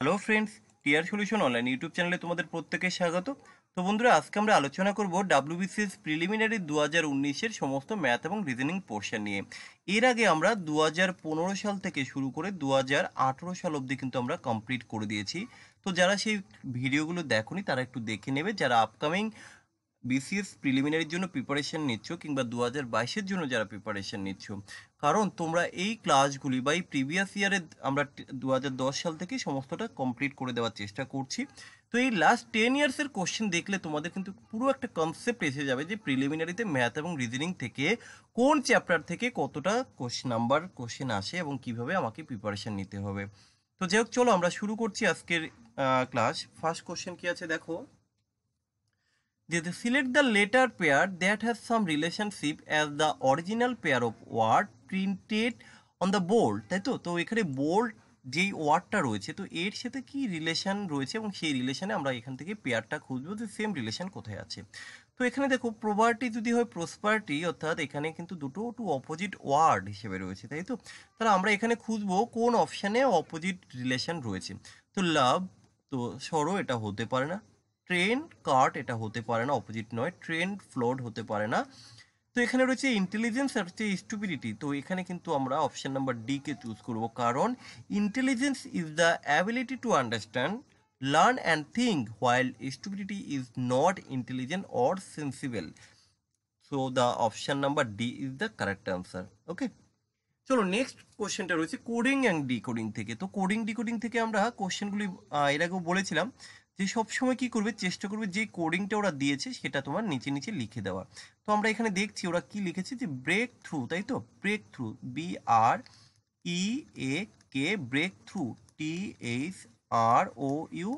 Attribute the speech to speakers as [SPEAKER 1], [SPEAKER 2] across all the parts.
[SPEAKER 1] Hello friends TR solution online YouTube চ্যানেলে তোমাদের প্রত্যেকের স্বাগত তো বন্ধুরা আজকে আমরা আলোচনা করব ডাব্লিউবিসিএস প্রিলিমিনারি দু হাজার উনিশের সমস্ত ম্যাথ এবং রিজনিং পোর্শন নিয়ে এর আগে আমরা দু হাজার পনেরো সাল থেকে শুরু করে দু হাজার আঠেরো সাল অবধি কিন্তু আমরা কমপ্লিট করে দিয়েছি তো যারা সেই ভিডিওগুলো দেখনি তারা একটু দেখে নেবে যারা আপকামিং বিসিএস প্রিলিমিনারির জন্য প্রিপারেশন নিচ্ছ কিংবা দু হাজার বাইশের জন্য যারা প্রিপারেশন নিচ্ছ কারণ তোমরা এই ক্লাসগুলি বা এই প্রিভিয়াস ইয়ারে আমরা দু সাল থেকে সমস্তটা কমপ্লিট করে দেওয়ার চেষ্টা করছি তো এই লাস্ট টেন ইয়ার্সের কোশ্চেন দেখলে তোমাদের কিন্তু পুরো একটা কনসেপ্ট এসে যাবে যে প্রিলিমিনারিতে ম্যাথ এবং রিজনিং থেকে কোন চ্যাপ্টার থেকে কতটা কোশ্চেন নাম্বার কোশ্চেন আসে এবং কিভাবে আমাকে প্রিপারেশন নিতে হবে তো যাই হোক চলো আমরা শুরু করছি আজকের ক্লাস ফার্স্ট কোশ্চেন কি আছে দেখো select the letter pair that has some relationship as the original pair of word printed on the bold তাই তো তো এখানে বোল্ড যেই ওয়ার্ডটা রয়েছে তো এর সাথে কি রিলেশন রয়েছে এবং সেই রিলেশনে আমরা এখান থেকে পেয়ারটা খুঁজবো যে সেম রিলেশন কোথায় আছে তো এখানে দেখো প্রোভার্টি যদি হয় প্রসপার্টি অর্থাৎ এখানে কিন্তু দুটো টু অপোজিট ওয়ার্ড হিসেবে রয়েছে তাই তো তাহলে আমরা এখানে খুঁজবো কোন অপশানে অপোজিট রিলেশন রয়েছে তো লাভ তো সরো এটা হতে পারে না ট্রেন কার্ট এটা হতে পারে না অপোজিট নয় ট্রেন ফ্লোড হতে পারে না তো এখানে রয়েছে ইন্টেলিজেন্স আর হচ্ছে স্টুপিডিটি তো এখানে কিন্তু আমরা অপশান নাম্বার ডিকে চুজ করব কারণ intelligence is the ability to understand learn and think while stupidity is not intelligent or sensible so the option number D is the correct answer okay চলো next কোশ্চেনটা রয়েছে coding and decoding থেকে তো coding decoding থেকে আমরা কোশ্চেনগুলি এর আগেও বলেছিলাম যে সবসময় কি করবে চেষ্টা করবে যে কোডিংটা ওরা দিয়েছে সেটা তোমার নিচে নিচে লিখে দেওয়া তো আমরা এখানে দেখছি ওরা কি লিখেছে যে ব্রেক থ্রু তাই তো breakthrough B R E A K breakthrough T H R O U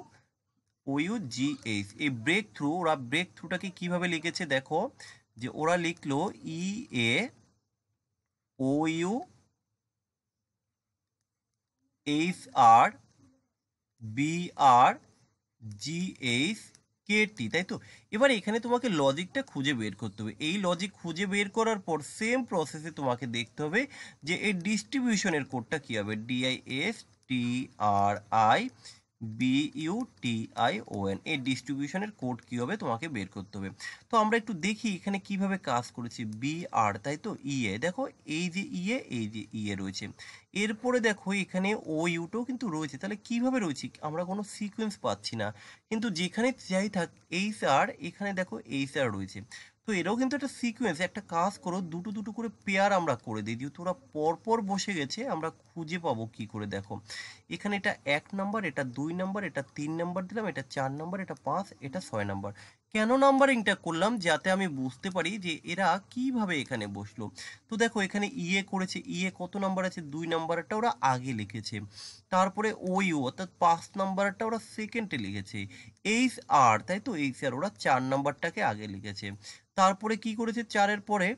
[SPEAKER 1] O U G H এই ব্রেক থ্রু ওরা ব্রেক থ্রুটাকে কিভাবে লিখেছে দেখো যে ওরা লিখলো E A O U H R B R G H KT তাই তো এবার এখানে তোমাকে লজিকটা খুঁজে বের করতে হবে এই লজিক খুঁজে বের করার পর সেম প্রসেসে তোমাকে দেখতে হবে যে এই ডিস্ট্রিবিউশনের কোডটা কী হবে ডিআইএস টি আর আই বিইউটিআইওএন এই ডিস্ট্রিবিউশনের কোড কী হবে তোমাকে বের করতে হবে তো আমরা একটু দেখি এখানে কিভাবে কাজ করেছি বি আর তাই তো ইএ e দেখো এই যে ইএ e এই যে ইএ e রয়েছে এরপরে দেখো এখানে ও ইউটাও কিন্তু রয়েছে তাহলে কিভাবে রয়েছে আমরা কোনো সিকোয়েন্স পাচ্ছি না কিন্তু যেখানে যাই থাক এইচ আর এখানে দেখো এইচ আর রয়েছে তো এটাও কিন্তু একটা সিকোয়েন্স একটা কাজ করো দুটো দুটো করে পেয়ার আমরা করে দিই যেহেতু ওরা পরপর বসে গেছে আমরা খুঁজে পাবো কি করে দেখো এখানে এটা এক নাম্বার এটা দুই নাম্বার এটা তিন নাম্বার দিলাম এটা চার নাম্বার এটা পাঁচ এটা ছয় নাম্বার কেন নাম্বারিংটা করলাম যাতে আমি বুঝতে পারি যে এরা কিভাবে এখানে বসলো তো দেখো এখানে ইয়ে করেছে ইয়ে কত নাম্বার আছে দুই নাম্বারটা ওরা আগে লিখেছে তারপরে ওই ও অর্থাৎ পাঁচ নাম্বারটা ওরা সেকেন্ডে লিখেছে এইচ আর তাই তো এইচ আর ওরা চার নাম্বারটাকে আগে লিখেছে তারপরে কি করেছে চারের পরে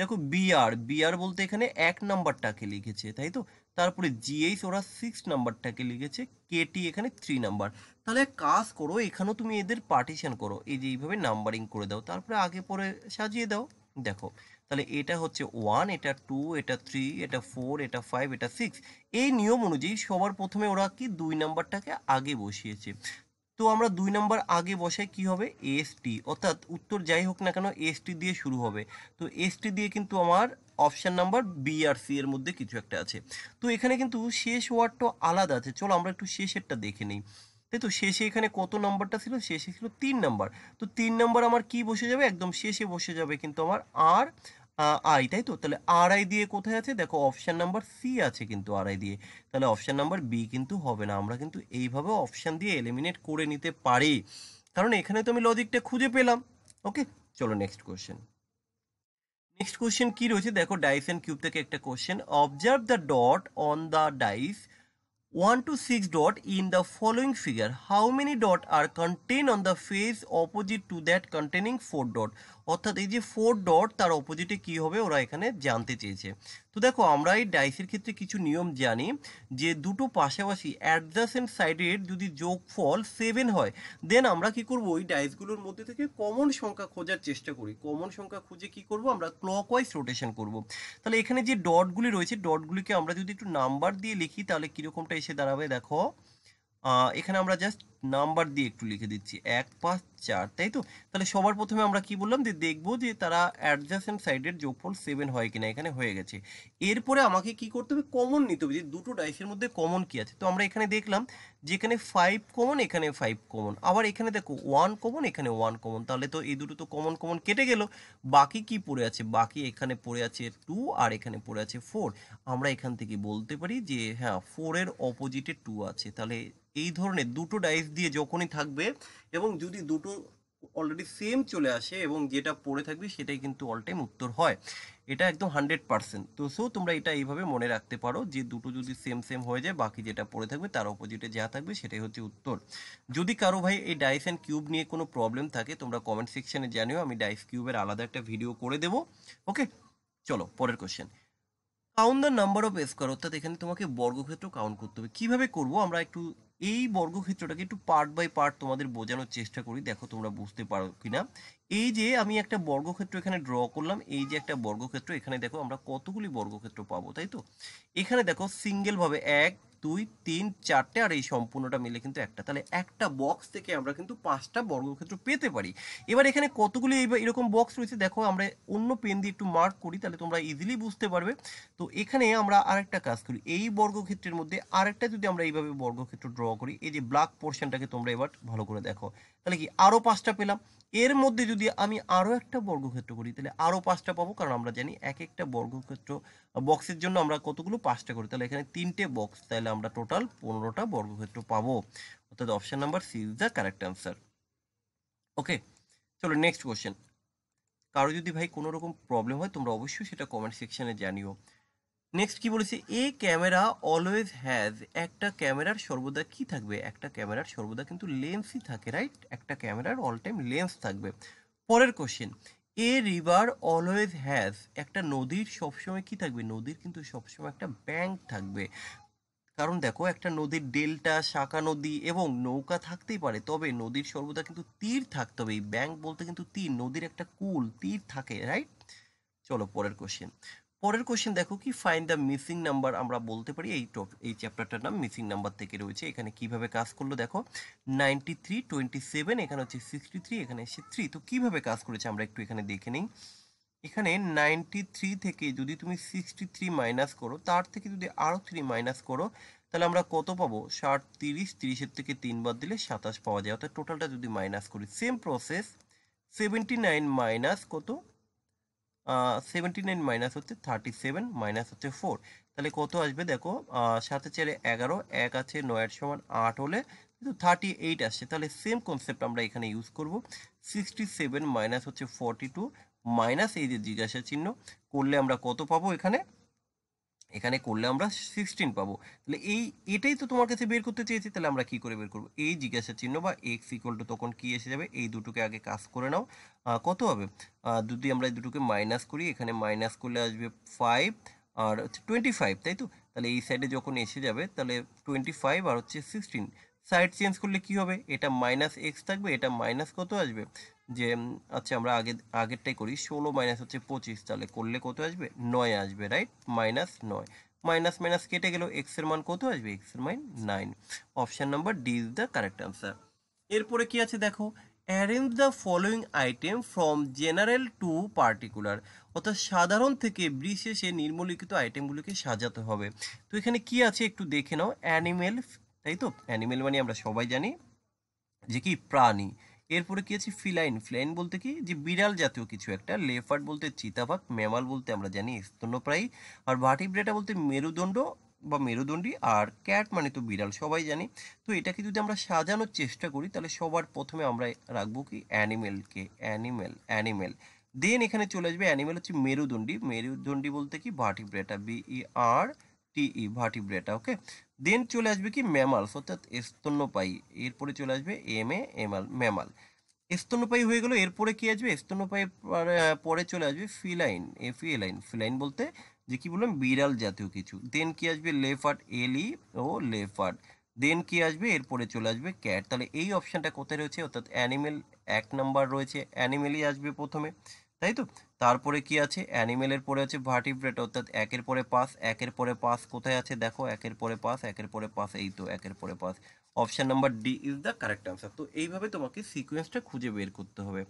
[SPEAKER 1] দেখো বিআর বিআর বলতে এখানে এক নাম্বারটাকে লিখেছে তাই তো তারপরে জিএইচ ওরা সিক্স নাম্বারটাকে লিখেছে কেটি এখানে থ্রি নাম্বার তাহলে কাজ করো এখানেও তুমি এদের পার্টিশন করো এই যে এইভাবে নাম্বারিং করে দাও তারপরে আগে পরে সাজিয়ে দাও দেখো তাহলে এটা হচ্ছে ওয়ান এটা টু এটা থ্রি এটা ফোর এটা ফাইভ এটা সিক্স এই নিয়ম অনুযায়ী সবার প্রথমে ওরা কি দুই নাম্বারটাকে আগে বসিয়েছে তো আমরা দুই নম্বর আগে বসে কি হবে এএসটি অর্থাৎ উত্তর যাই হোক না কেন এএসটি দিয়ে শুরু হবে তো টি দিয়ে কিন্তু আমার অপশান নাম্বার বি আর সি এর মধ্যে কিছু একটা আছে তো এখানে কিন্তু শেষ ওয়ার্ডটা আলাদা আছে চলো আমরা একটু শেষেরটা দেখে নিই তাই তো শেষে এখানে কত নম্বরটা ছিল শেষে ছিল তিন নম্বর তো তিন নম্বর আমার কি বসে যাবে একদম শেষে বসে যাবে কিন্তু আমার আর আই তাই তো তাহলে আর আই দিয়ে কোথায় আছে দেখো অপশান নাম্বার সি আছে কিন্তু আর আই দিয়ে তাহলে অপশান নাম্বার বি কিন্তু হবে না আমরা কিন্তু এইভাবে অপশান দিয়ে এলিমিনেট করে নিতে পারি কারণ এখানে তো আমি লজিকটা খুঁজে পেলাম ওকে চলো নেক্সট কোয়েশ্চেন নেক্সট কোয়েশ্চেন কি রয়েছে দেখো ডাইস অ্যান্ড কিউব থেকে একটা question observe the dot on the dice one two six dot in the following figure how many dot are contain on the face opposite to that containing four dot অর্থাৎ এই যে four dot তার অপোজিটে কি হবে ওরা এখানে জানতে চেয়েছে তো দেখো আমরা এই ডাইসের ক্ষেত্রে কিছু নিয়ম জানি যে দুটো পাশাপাশি অ্যাডজাসেন্ট সাইডের যদি যোগফল সেভেন হয় দেন আমরা কি করব ওই ডাইসগুলোর মধ্যে থেকে কমন সংখ্যা খোঁজার চেষ্টা করি কমন সংখ্যা খুঁজে কি করব আমরা ক্লকওয়াইজ রোটেশন করব তাহলে এখানে যে ডটগুলি রয়েছে ডটগুলিকে আমরা যদি একটু নাম্বার দিয়ে লিখি তাহলে কীরকমটা এসে দাঁড়াবে দেখো এখানে আমরা জাস্ট নাম্বার দিয়ে একটু লিখে দিচ্ছি এক পাঁচ চার তাই তো তাহলে সবার প্রথমে আমরা কি বললাম যে দেখবো যে তারা অ্যাডজাসেন্ট সাইডের যোগফল সেভেন হয় কিনা এখানে হয়ে গেছে এরপরে আমাকে কি করতে হবে কমন নিতে হবে যে দুটো ডাইসের মধ্যে কমন কি আছে তো আমরা এখানে দেখলাম যেখানে ফাইভ কমন এখানে ফাইভ কমন আবার এখানে দেখো ওয়ান কমন এখানে ওয়ান কমন তাহলে তো এই দুটো তো কমন কমন কেটে গেল বাকি কি পড়ে আছে বাকি এখানে পড়ে আছে টু আর এখানে পড়ে আছে ফোর আমরা এখান থেকে বলতে পারি যে হ্যাঁ ফোরের অপোজিটে টু আছে তাহলে এই ধরনের দুটো ডাইস দিয়ে যখনই থাকবে এবং যদি দুটো অলরেডি সেম চলে আসে এবং যেটা পড়ে থাকবে সেটাই কিন্তু অল টাইম উত্তর হয় এটা একদম হান্ড্রেড পার্সেন্ট তো সো তোমরা এটা এইভাবে মনে রাখতে পারো যে দুটো যদি সেম সেম হয়ে যায় বাকি যেটা পড়ে থাকবে তার অপোজিটে যা থাকবে সেটাই হচ্ছে উত্তর যদি কারো ভাই এই ডাইস অ্যান্ড কিউব নিয়ে কোনো প্রবলেম থাকে তোমরা কমেন্ট সেকশানে জানিও আমি ডাইস কিউবের আলাদা একটা ভিডিও করে দেবো ওকে চলো পরের question count the number of square অর্থাৎ এখানে তোমাকে বর্গক্ষেত্র কাউন্ট করতে হবে কীভাবে করব আমরা একটু এই বর্গক্ষেত্রটাকে একটু পার্ট বাই পার্ট তোমাদের বোঝানোর চেষ্টা করি দেখো তোমরা বুঝতে পারো কিনা এই যে আমি একটা বর্গক্ষেত্র এখানে ড্র করলাম এই যে একটা বর্গক্ষেত্র এখানে দেখো আমরা কতগুলি বর্গক্ষেত্র পাবো তাই তো এখানে দেখো সিঙ্গেলভাবে এক দুই তিন চারটে আর এই সম্পূর্ণটা মিলে কিন্তু একটা তাহলে একটা বক্স থেকে আমরা কিন্তু পাঁচটা বর্গক্ষেত্র পেতে পারি এবার এখানে কতগুলি এরকম বক্স রয়েছে দেখো আমরা অন্য পেন দিয়ে একটু মার্ক করি তাহলে তোমরা ইজিলি বুঝতে পারবে তো এখানে আমরা আরেকটা কাজ করি এই বর্গক্ষেত্রের মধ্যে আরেকটা যদি আমরা এইভাবে বর্গক্ষেত্র ড্র করি এই যে ব্ল্যাক পোর্শনটাকে তোমরা এবার ভালো করে দেখো তাহলে কি আরও পাঁচটা পেলাম এর মধ্যে যদি আমি আরও একটা বর্গক্ষেত্র করি তাহলে আরও পাঁচটা পাবো কারণ আমরা জানি এক একটা বর্গক্ষেত্র বক্সের জন্য আমরা কতগুলো পাঁচটা করি তাহলে এখানে তিনটে বক্স তাহলে আমরা টোটাল পনেরোটা বর্গক্ষেত্র পাবো অর্থাৎ option number C is the correct answer okay চলো নেক্সট কোয়েশ্চেন কারো যদি ভাই কোনো রকম প্রবলেম হয় তোমরা অবশ্যই সেটা কমেন্ট সেকশানে জানিও নেক্সট কি বলেছে এ ক্যামেরা অলওয়েজ হ্যাজ একটা ক্যামেরার সর্বদা কি থাকবে একটা ক্যামেরার সর্বদা কিন্তু লেন্সই থাকে রাইট একটা ক্যামেরার অল টাইম লেন্স থাকবে পরের question a river always has একটা নদীর সবসময় কি থাকবে নদীর কিন্তু সবসময় একটা ব্যাংক থাকবে কারণ দেখো একটা নদীর ডেল্টা শাখা নদী এবং নৌকা থাকতেই পারে তবে নদীর সর্বদা কিন্তু তীর থাকতে হবে এই ব্যাংক বলতে কিন্তু তীর নদীর একটা কুল তীর থাকে রাইট চলো পরের কোশ্চেন পরের কোয়েশ্চেন দেখো কি ফাইন দ্য মিসিং নাম্বার আমরা বলতে পারি এই টপ এই চ্যাপ্টারটার নাম মিসিং নাম্বার থেকে রয়েছে এখানে কিভাবে কাজ করলো দেখো নাইনটি থ্রি টোয়েন্টি সেভেন এখানে হচ্ছে সিক্সটি থ্রি এখানে এসে থ্রি তো কীভাবে কাজ করেছে আমরা একটু এখানে দেখে নিই এখানে নাইনটি থ্রি থেকে যদি তুমি সিক্সটি থ্রি মাইনাস করো তার থেকে যদি আরও থ্রি মাইনাস করো তাহলে আমরা কত পাবো ষাট তিরিশ তিরিশের থেকে তিনবার দিলে সাতাশ পাওয়া যায় অর্থাৎ টোটালটা যদি মাইনাস করি same process seventy nine minus কত সেভেন্টি নাইন মাইনাস হচ্ছে থার্টি সেভেন মাইনাস হচ্ছে ফোর তাহলে কত আসবে দেখো সাথে চারে এগারো এক আছে নয়ের সমান আট হলে কিন্তু থার্টি এইট আসছে তাহলে সেম কনসেপ্ট আমরা এখানে ইউজ করব সিক্সটি সেভেন মাইনাস হচ্ছে ফর্টি টু মাইনাস এই যে জিজ্ঞাসা চিহ্ন করলে আমরা কত পাবো এখানে এখানে করলে আমরা সিক্সটিন পাবো তাহলে এই এটাই তো তোমার কাছে বের করতে চেয়েছি তাহলে আমরা কি করে বের করবো এই জিজ্ঞাসা চিহ্ন বা এক্স ইকুয়াল টু তখন কি এসে যাবে এই দুটোকে আগে কাজ করে নাও কত হবে যদি আমরা এই দুটোকে মাইনাস করি এখানে মাইনাস করলে আসবে ফাইভ আর হচ্ছে টোয়েন্টি ফাইভ তাই তো তাহলে এই সাইডে যখন এসে যাবে তাহলে টোয়েন্টি ফাইভ আর হচ্ছে সিক্সটিন সাইড চেঞ্জ করলে কি হবে এটা মাইনাস এক্স থাকবে এটা মাইনাস কত আসবে যে আচ্ছা আমরা আগে আগেরটাই করি ষোলো মাইনাস হচ্ছে পঁচিশ তাহলে করলে কত আসবে নয় আসবে রাইট মাইনাস নয় মাইনাস মাইনাস কেটে গেল এক্সের মান কত আসবে এক্সের মান nine option number D is the correct answer এরপরে কি আছে দেখো arrange the following item from general to particular অর্থাৎ সাধারণ থেকে বিশেষে নির্মলিখিত আইটেমগুলিকে সাজাতে হবে তো এখানে কি আছে একটু দেখে নাও অ্যানিমেল তাই তো অ্যানিমেল মানে আমরা সবাই জানি যে কি প্রাণী এরপরে কি আছে ফিলাইন ফিলাইন বলতে কি যে বিড়াল জাতীয় কিছু একটা লেফার্ড বলতে চিতাবাঘ ম্যামাল বলতে আমরা জানি স্তন্যপ্রায়ী আর ব্রেটা বলতে মেরুদণ্ড বা মেরুদণ্ডী আর ক্যাট মানে তো বিড়াল সবাই জানি তো এটাকে যদি আমরা সাজানোর চেষ্টা করি তাহলে সবার প্রথমে আমরা রাখবো কি অ্যানিমেলকে অ্যানিমেল অ্যানিমেল দেন এখানে চলে আসবে অ্যানিমেল হচ্ছে মেরুদণ্ডী মেরুদণ্ডী বলতে কি ভার্টিব্রেটা বি ই আর টিই ব্রেটা ওকে দেন চলে আসবে কি ম্যামালস অর্থাৎ স্তন্যপায়ী এরপরে চলে আসবে এম এ এমাল ম্যামাল স্তন্যপায়ী হয়ে গেল এরপরে কি আসবে স্তন্যপায়ী পরে চলে আসবে ফিলাইন এফ ফিলাইন ফিলাইন বলতে যে কি বললাম বিড়াল জাতীয় কিছু দেন কি আসবে লেফার্ট এলি ও লেফার্ট দেন কি আসবে এরপরে চলে আসবে ক্যাট তাহলে এই অপশানটা কোথায় রয়েছে অর্থাৎ অ্যানিমেল এক নাম্বার রয়েছে অ্যানিমেলই আসবে প্রথমে তাই তো তারপরে কি আছে অ্যানিমেলের পরে আছে ভার্টিব্রেট অর্থাৎ একের পরে পাস একের পরে পাস কোথায় আছে দেখো একের পরে পাস একের পরে পাস এই তো একের পরে পাস option number D is the correct answer তো এইভাবে তোমাকে সিকোয়েন্সটা খুঁজে বের করতে হবে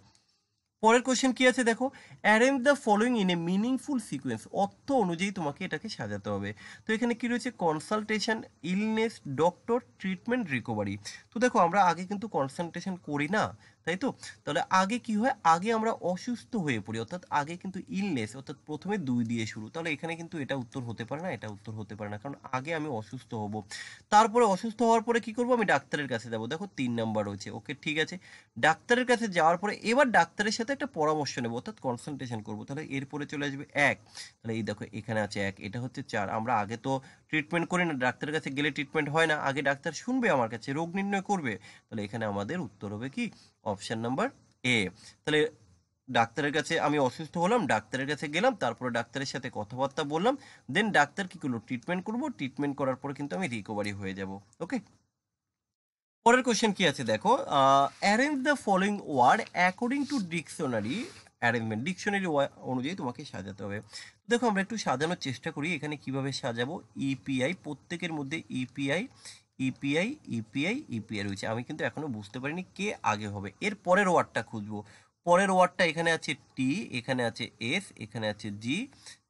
[SPEAKER 1] পরের কোয়েশ্চেন কি আছে দেখো arrange the following in a meaningful sequence অর্থ অনুযায়ী তোমাকে এটাকে সাজাতে হবে তো এখানে কি রয়েছে consultation illness doctor treatment recovery তো দেখো আমরা আগে কিন্তু কনসালটেশন করি না তাই তো তাহলে আগে কি হয় আগে আমরা অসুস্থ হয়ে পড়ি অর্থাৎ আগে কিন্তু ইলনেস অর্থাৎ প্রথমে দুই দিয়ে শুরু তাহলে এখানে কিন্তু এটা উত্তর হতে পারে না এটা উত্তর হতে পারে না কারণ আগে আমি অসুস্থ হব তারপরে অসুস্থ হওয়ার পরে কি করব আমি ডাক্তারের কাছে যাব দেখো তিন নাম্বার রয়েছে ওকে ঠিক আছে ডাক্তারের কাছে যাওয়ার পরে এবার ডাক্তারের সাথে একটা পরামর্শ নেব অর্থাৎ কনসালটেশন করব তাহলে এরপরে চলে আসবে এক তাহলে এই দেখো এখানে আছে এক এটা হচ্ছে চার আমরা আগে তো ট্রিটমেন্ট করি না ডাক্তারের কাছে গেলে ট্রিটমেন্ট হয় না আগে ডাক্তার শুনবে আমার কাছে রোগ নির্ণয় করবে তাহলে এখানে আমাদের উত্তর হবে কি অপশান নাম্বার এ তাহলে ডাক্তারের কাছে আমি অসুস্থ হলাম ডাক্তারের কাছে গেলাম তারপরে ডাক্তারের সাথে কথাবার্তা বললাম দেন ডাক্তার কী করলো ট্রিটমেন্ট করবো ট্রিটমেন্ট করার পরে কিন্তু আমি রিকভারি হয়ে যাব ওকে পরের কোয়েশ্চেন কি আছে দেখো arrange the following word according to dictionary arrangement dictionary অনুযায়ী তোমাকে সাজাতে হবে দেখো আমরা একটু সাজানোর চেষ্টা করি এখানে কিভাবে সাজাবো ইপিআই e প্রত্যেকের মধ্যে EPI e EPI EPI EPI রয়েছে আমি কিন্তু এখনও বুঝতে পারিনি কে আগে হবে এর পরের ওয়ার্ডটা খুঁজবো পরের ওয়ার্ডটা এখানে আছে টি এখানে আছে এস এখানে আছে জি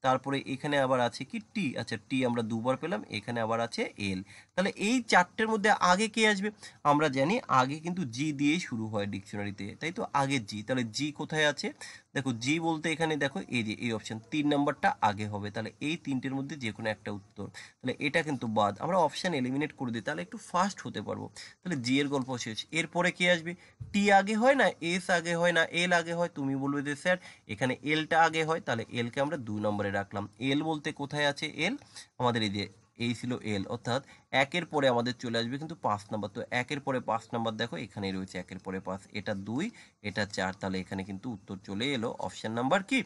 [SPEAKER 1] তারপরে এখানে আবার আছে কি টি আচ্ছা টি আমরা দুবার পেলাম এখানে আবার আছে এল তাহলে এই চারটের মধ্যে আগে কে আসবে আমরা জানি আগে কিন্তু জি দিয়ে শুরু হয় ডিকশনারিতে তাই তো আগে জি তাহলে জি কোথায় আছে দেখো জি বলতে এখানে দেখো এই যে এই অপশান তিন নম্বরটা আগে হবে তাহলে এই তিনটের মধ্যে যে কোনো একটা উত্তর তাহলে এটা কিন্তু বাদ আমরা অপশান এলিমিনেট করে দিই তাহলে একটু ফাস্ট হতে পারবো তাহলে জি এর গল্প শেষ এরপরে কে আসবে টি আগে হয় না এস আগে হয় না এল আগে হয় তুমি বলবে যে স্যার এখানে এলটা আগে হয় তাহলে এলকে আমরা দুই নম্বরে করে রাখলাম এল বলতে কোথায় আছে এল আমাদের এই যে এই ছিল এল অর্থাৎ একের পরে আমাদের চলে আসবে কিন্তু পাঁচ নাম্বার তো একের পরে পাঁচ নাম্বার দেখো এখানেই রয়েছে একের পরে পাঁচ এটা দুই এটা চার তাহলে এখানে কিন্তু উত্তর চলে এলো অপশান নাম্বার কি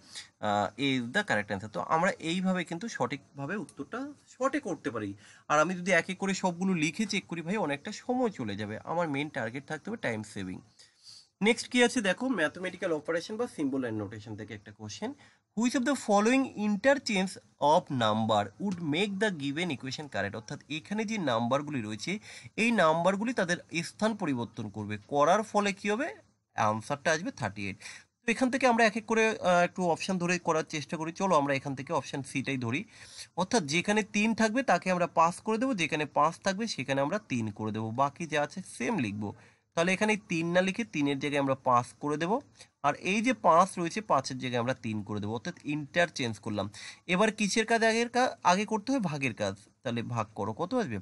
[SPEAKER 1] A is the correct answer তো আমরা এইভাবে কিন্তু সঠিকভাবে উত্তরটা শর্টে করতে পারি আর আমি যদি একে করে সবগুলো লিখে চেক করি ভাই অনেকটা সময় চলে যাবে আমার মেন টার্গেট থাকতে হবে টাইম সেভিং নেক্সট কি আছে দেখো ম্যাথমেটিক্যাল অপারেশন বা সিম্বল অ্যান্ড নোটেশন থেকে একটা question which of the following interchange of number would make the given equation correct অর্থাৎ এখানে যে নাম্বারগুলি রয়েছে এই নাম্বারগুলি তাদের স্থান পরিবর্তন করবে করার ফলে কী হবে অ্যান্সারটা আসবে থার্টি এইট তো এখান থেকে আমরা এক এক করে একটু অপশান ধরে করার চেষ্টা করি চলো আমরা এখান থেকে অপশান সিটাই ধরি অর্থাৎ যেখানে তিন থাকবে তাকে আমরা পাস করে দেবো যেখানে পাঁচ থাকবে সেখানে আমরা তিন করে দেবো বাকি যা আছে সেম লিখবো তাহলে এখানে তিন না লিখে তিনের জায়গায় আমরা পাস করে দেবো আর এই যে পাঁচ রয়েছে পাঁচের জায়গায় আমরা তিন করে দেবো অর্থাৎ ইন্টার চেঞ্জ করলাম এবার কিসের কাজ আগের কাজ আগে করতে হবে ভাগের কাজ তাহলে ভাগ করো কত আসবে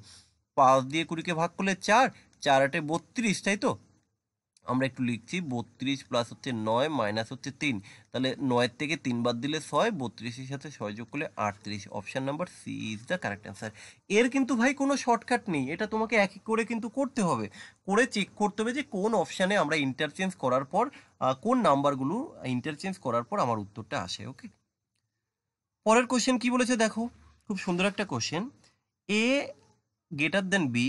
[SPEAKER 1] পাঁচ দিয়ে কুড়িকে ভাগ করলে চার চার আটে বত্রিশ তাই তো আমরা একটু লিখছি বত্রিশ প্লাস হচ্ছে নয় মাইনাস হচ্ছে তিন তাহলে নয়ের থেকে তিন বাদ দিলে ছয় বত্রিশের সাথে ছয় যোগ করলে আটত্রিশ option number C is the correct answer এর কিন্তু ভাই কোনো শর্টকাট নেই এটা তোমাকে এক এক করে কিন্তু করতে হবে করে চেক করতে হবে যে কোন অপশানে আমরা ইন্টারচেঞ্জ করার পর কোন নাম্বারগুলো ইন্টারচেঞ্জ করার পর আমার উত্তরটা আসে ওকে পরের কোশ্চেন কি বলেছে দেখো খুব সুন্দর একটা question A greater than B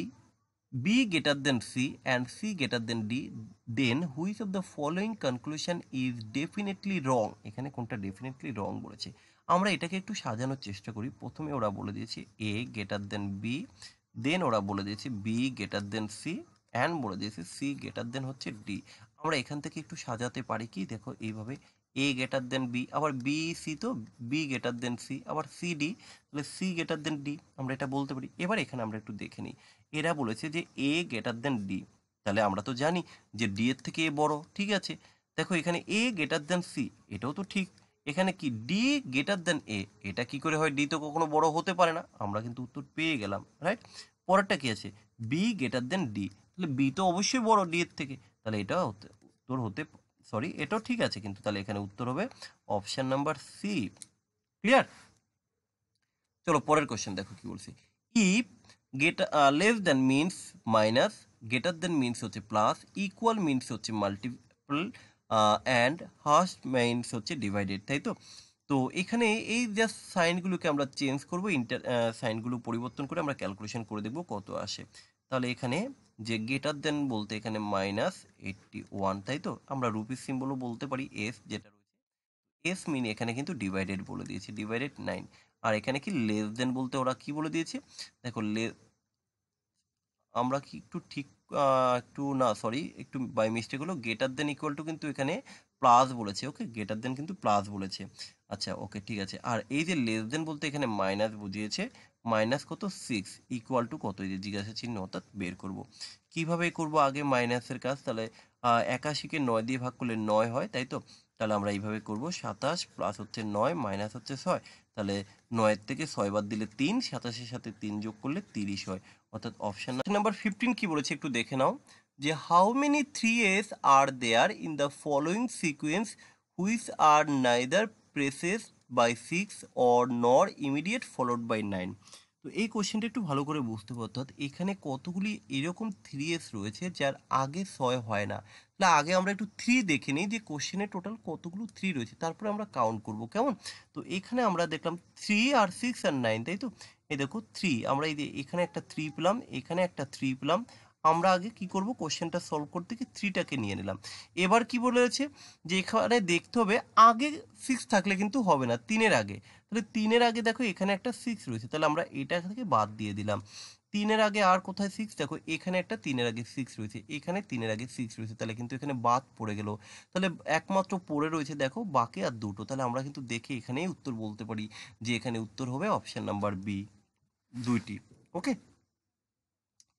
[SPEAKER 1] b greater than c and c greater than d then which of the following conclusion is definitely wrong এখানে কোনটা definitely wrong বলেছে আমরা এটাকে একটু সাজানোর চেষ্টা করি প্রথমে ওরা বলে দিয়েছে a greater than b দেন ওরা বলে দিয়েছে b greater than c and বলে দিয়েছে c greater than হচ্ছে d আমরা এখান থেকে একটু সাজাতে পারি কি দেখো এইভাবে এ গ্রেটার দেন বি আবার বি সি তো বি গ্রেটার দেন সি আবার সি ডি তাহলে সি গ্রেটার দেন ডি আমরা এটা বলতে পারি এবার এখানে আমরা একটু দেখে নিই এরা বলেছে যে এ গ্রেটার দেন ডি তাহলে আমরা তো জানি যে ডি এর থেকে এ বড় ঠিক আছে দেখো এখানে এ গ্রেটার দেন সি এটাও তো ঠিক এখানে কি ডি গ্রেটার দেন এ এটা কি করে হয় ডি তো কখনো বড় হতে পারে না আমরা কিন্তু উত্তর পেয়ে গেলাম রাইট পরেরটা কি আছে বি গ্রেটার দেন ডি তাহলে বি তো অবশ্যই বড় ডি এর থেকে তাহলে এটা উত্তর হতে সরি এটাও ঠিক আছে কিন্তু তাহলে এখানে উত্তর হবে অপশান নাম্বার সি ক্লিয়ার চলো পরের কোশ্চেন দেখো কি বলছি if greater less than means minus greater than means হচ্ছে প্লাস ইকুয়াল মিনস হচ্ছে মাল্টিপল অ্যান্ড হার্স্ট মাইন্স হচ্ছে ডিভাইডেড তাই তো তো এখানে এই জাস্ট সাইনগুলোকে আমরা চেঞ্জ করব ইন্টার সাইনগুলো পরিবর্তন করে আমরা ক্যালকুলেশন করে দেখব কত আসে তাহলে এখানে যে গেটার দেন বলতে এখানে মাইনাস এইটটি ওয়ান তাই তো আমরা রুপিস সিম্বলও বলতে পারি এস যেটা রয়েছে এস মিন এখানে কিন্তু ডিভাইডেড বলে দিয়েছি ডিভাইডেড নাইন আর এখানে কি লেস দেন বলতে ওরা কি বলে দিয়েছে দেখো লে আমরা কি একটু ঠিক একটু না সরি একটু বাই মিস্টেক হলো গেটার দেন ইকুয়াল টু কিন্তু এখানে প্লাস বলেছে ওকে গেটার দেন কিন্তু প্লাস বলেছে আচ্ছা ওকে ঠিক আছে আর এই যে লেস দেন বলতে এখানে মাইনাস বুঝিয়েছে মাইনাস কত সিক্স ইকুয়াল টু কত এই যে জিজ্ঞাসা চিহ্ন অর্থাৎ বের করব কিভাবে করব আগে মাইনাসের কাজ তাহলে একাশিকে নয় দিয়ে ভাগ করলে নয় হয় তাই তো তাহলে আমরা এইভাবে করব সাতাশ প্লাস হচ্ছে নয় মাইনাস হচ্ছে ছয় তাহলে নয়ের থেকে ছয় বাদ দিলে তিন সাতাশের সাথে তিন যোগ করলে তিরিশ হয় অর্থাৎ অপশান নাম্বার ফিফটিন কি বলেছে একটু দেখে নাও যে how many three S are there in the following sequence which are neither precedes by six or nor immediate followed by nine তো এই কোশ্চেনটা একটু ভালো করে বুঝতে হবে অর্থাৎ এখানে কতগুলি এরকম থ্রি এস রয়েছে যার আগে ছয় হয় না তাহলে আগে আমরা একটু থ্রি দেখে নিই যে কোশ্চেনে টোটাল কতগুলো থ্রি রয়েছে তারপরে আমরা কাউন্ট করব কেমন তো এখানে আমরা দেখলাম থ্রি আর সিক্স আর নাইন তাই তো এই দেখো থ্রি আমরা এই যে এখানে একটা থ্রি পেলাম এখানে একটা থ্রি পেলাম আমরা আগে কি করব কোশ্চেনটা সলভ করতে গিয়ে থ্রিটাকে নিয়ে নিলাম এবার কি বলেছে যে এখানে দেখতে হবে আগে সিক্স থাকলে কিন্তু হবে না তিনের আগে তাহলে তিনের আগে দেখো এখানে একটা সিক্স রয়েছে তাহলে আমরা এটা থেকে বাদ দিয়ে দিলাম তিনের আগে আর কোথায় সিক্স দেখো এখানে একটা তিনের আগে সিক্স রয়েছে এখানে তিনের আগে সিক্স রয়েছে তাহলে কিন্তু এখানে বাদ পড়ে গেল তাহলে একমাত্র পড়ে রয়েছে দেখো বাকি আর দুটো তাহলে আমরা কিন্তু দেখে এখানেই উত্তর বলতে পারি যে এখানে উত্তর হবে অপশান নাম্বার বি দুইটি ওকে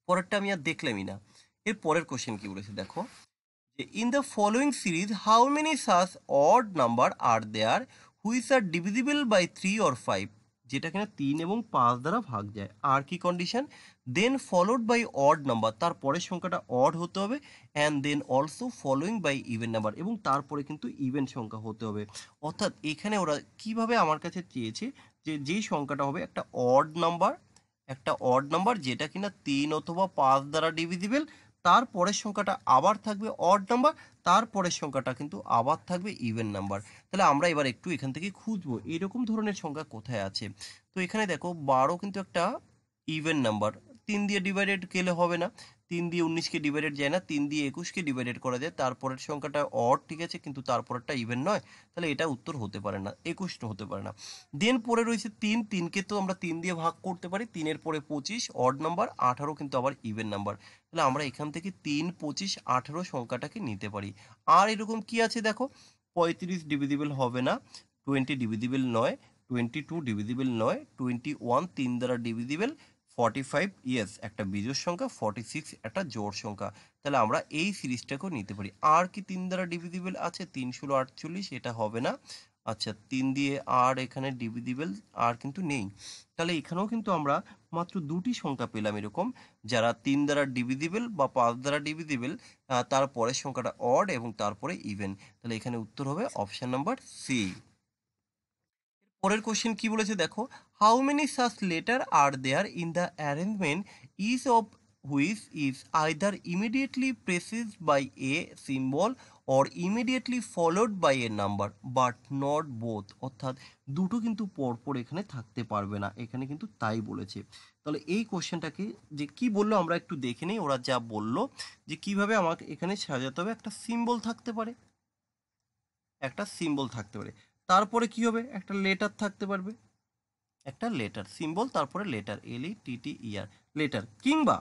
[SPEAKER 1] পরেরটা আমি আর দেখলামই না এর পরের কোশ্চেন কি বলেছে দেখো যে in the following series how many such odd number are there which are divisible by three or five যেটা কিনা তিন এবং পাঁচ দ্বারা ভাগ যায় আর কি condition then followed by odd number পরের সংখ্যাটা অড হতে হবে and then also following by even number এবং তারপরে কিন্তু ইভেন সংখ্যা হতে হবে অর্থাৎ এখানে ওরা কিভাবে আমার কাছে চেয়েছে যে যেই সংখ্যাটা হবে একটা অড নাম্বার একটা অড নাম্বার যেটা কিনা তিন অথবা পাঁচ দ্বারা ডিভিজিবল তারপরের সংখ্যাটা আবার থাকবে অড নাম্বার তারপরের সংখ্যাটা কিন্তু আবার থাকবে ইভেন নাম্বার তাহলে আমরা এবার একটু এখান থেকে খুঁজবো এরকম ধরনের সংখ্যা কোথায় আছে তো এখানে দেখো বারো কিন্তু একটা ইভেন নাম্বার তিন দিয়ে ডিভাইডেড গেলে হবে না তিন দিয়ে উনিশকে ডিভাইডেড যায় না তিন দিয়ে একুশকে ডিভাইডেড করা যায় তারপরের সংখ্যাটা অড ঠিক আছে কিন্তু তারপরেরটা ইভেন নয় তাহলে এটা উত্তর হতে পারে না একুশ হতে পারে না দেন পরে রয়েছে তিন তিনকে তো আমরা তিন দিয়ে ভাগ করতে পারি তিনের পরে পঁচিশ অড নাম্বার আঠারো কিন্তু আবার ইভেন নাম্বার তাহলে আমরা এখান থেকে তিন পঁচিশ আঠারো সংখ্যাটাকে নিতে পারি আর এরকম কি আছে দেখো পঁয়ত্রিশ ডিভিজিবল হবে না টোয়েন্টি ডিভিজিবল নয় টোয়েন্টি টু ডিভিজিবল নয় টোয়েন্টি ওয়ান তিন দ্বারা ডিভিজিবল ফর্টি ফাইভ ইয়েস একটা বিজোড় সংখ্যা ফর্টি সিক্স একটা জোড় সংখ্যা তাহলে আমরা এই সিরিজটাকেও নিতে পারি আর কি তিন দ্বারা ডিভিজিবল আছে তিনশো আটচল্লিশ এটা হবে না আচ্ছা তিন দিয়ে আর এখানে ডিভিজিবল আর কিন্তু নেই তাহলে এখানেও কিন্তু আমরা মাত্র দুটি সংখ্যা পেলাম এরকম যারা তিন দ্বারা ডিভিজিবল বা পাঁচ দ্বারা ডিভিজিবল তারপরের সংখ্যাটা অড এবং তারপরে ইভেন তাহলে এখানে উত্তর হবে অপশান নাম্বার সি পরের কোশ্চেন কি বলেছে দেখো how many such letter are there in the arrangement is of which is either immediately preceded by a symbol or immediately followed by a number but not both অর্থাৎ দুটো কিন্তু পরপর এখানে থাকতে পারবে না এখানে কিন্তু তাই বলেছে তাহলে এই কোশ্চেনটাকে যে কি বললো আমরা একটু দেখে নিই ওরা যা বলল যে কিভাবে আমাকে এখানে সাজাতে হবে একটা সিম্বল থাকতে পারে একটা সিম্বল থাকতে পারে তারপরে কি হবে একটা লেটার থাকতে পারবে একটা লেটার সিম্বল তারপরে letter L E T T E R letter কিংবা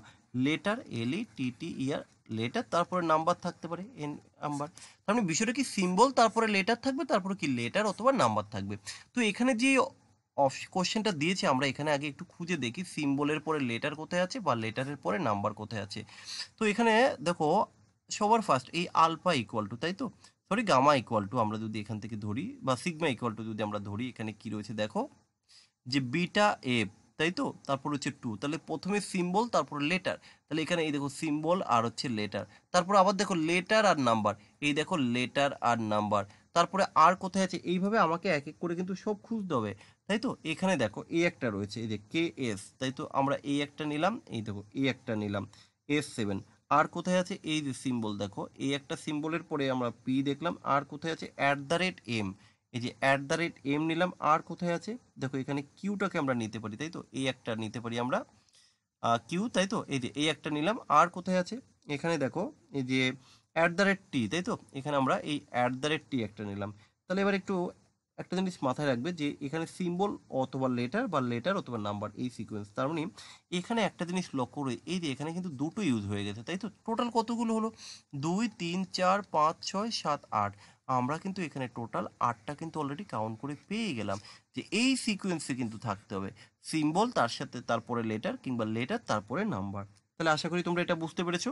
[SPEAKER 1] letter L E T T E R letter তারপরে নাম্বার থাকতে পারে এন নাম্বার তার মানে বিষয়টা কি সিম্বল তারপরে লেটার থাকবে তারপরে কি লেটার অথবা নাম্বার থাকবে তো এখানে যে অফ কোশ্চেনটা দিয়েছে আমরা এখানে আগে একটু খুঁজে দেখি সিম্বলের পরে লেটার কোথায় আছে বা লেটারের পরে নাম্বার কোথায় আছে তো এখানে দেখো সবার ফার্স্ট এই আলফা ইকুয়াল টু তাই তো সরি গামা ইকুয়াল টু আমরা যদি এখান থেকে ধরি বা সিগমা ইকুয়াল টু যদি আমরা ধরি এখানে কি রয়েছে দেখো যে বিটা এফ তাই তো তারপর হচ্ছে টু তাহলে প্রথমে সিম্বল তারপর লেটার তাহলে এখানে এই দেখো সিম্বল আর হচ্ছে লেটার তারপর আবার দেখো লেটার আর নাম্বার এই দেখো লেটার আর নাম্বার তারপরে আর কোথায় আছে এইভাবে আমাকে এক এক করে কিন্তু সব খুঁজতে হবে তাই তো এখানে দেখো এ একটা রয়েছে এই যে কে এস তাই তো আমরা এই একটা নিলাম এই দেখো এ একটা নিলাম এস সেভেন আর কোথায় আছে এই যে সিম্বল দেখো এই একটা সিম্বলের পরে আমরা পি দেখলাম আর কোথায় আছে অ্যাট দ্য রেট এম এই যে অ্যাট দ্য রেট এম নিলাম আর কোথায় আছে দেখো এখানে কিউটাকে আমরা নিতে পারি তাই তো এই একটা নিতে পারি আমরা কিউ তাই তো এই যে এই একটা নিলাম আর কোথায় আছে এখানে দেখো এই যে অ্যাট দ্য রেট টি তাই তো এখানে আমরা এই অ্যাট দ্য রেট টি একটা নিলাম তাহলে এবার একটু একটা জিনিস মাথায় রাখবে যে এখানে সিম্বল অথবা লেটার বা লেটার অথবা নাম্বার এই সিকোয়েন্স তার মানে এখানে একটা জিনিস লক্ষ্য করে এই যে এখানে কিন্তু দুটো ইউজ হয়ে গেছে তাই তো টোটাল কতগুলো হলো দুই তিন চার পাঁচ ছয় সাত আট আমরা কিন্তু এখানে টোটাল আটটা কিন্তু অলরেডি কাউন্ট করে পেয়ে গেলাম যে এই সিকোয়েন্সে কিন্তু থাকতে হবে সিম্বল তার সাথে তারপরে লেটার কিংবা লেটার তারপরে নাম্বার তাহলে আশা করি তোমরা এটা বুঝতে পেরেছো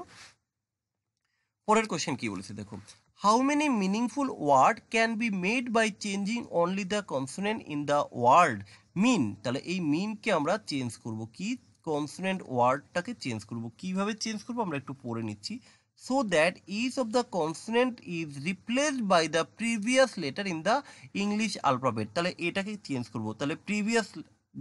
[SPEAKER 1] পরের কোশ্চেন কি বলেছে দেখো How many meaningful word can be made by changing only the consonant in the word? মিন তাহলে এই মিনকে আমরা চেঞ্জ করব কি কনসোনেন্ট ওয়ার্ডটাকে চেঞ্জ করব কিভাবে চেঞ্জ করব আমরা একটু পড়ে নিচ্ছি so that is of the consonant is replaced by the previous letter in the English alphabet তাহলে এটাকে চেঞ্জ করব তাহলে প্রিভিয়াস